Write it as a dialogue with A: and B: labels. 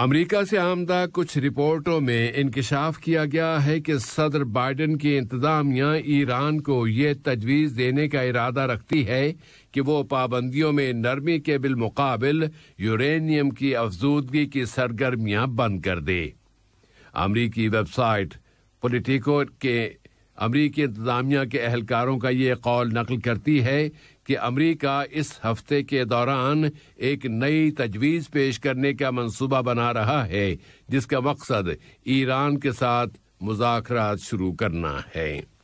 A: America से आमदा कुछ रिपोर्टों में इंकशाफ किया गया है कि सदर बाइडन की इंतजामिया ईरान को ये तजवीज़ देने का इरादा रखती है कि वो पाबंदियों में नरमी के बिलमकबिल यूरेनियम की अफजूदगी की सरगर्मियां बंद कर दे अमरीकी वेबसाइट पोलिटिको के अमरीकी इंतजामिया के अहलकारों का ये कौल नकल करती है कि अमेरिका इस हफ्ते के दौरान एक नई तजवीज पेश करने का मंसूबा बना रहा है जिसका मकसद ईरान के साथ मुजाकरात शुरू करना है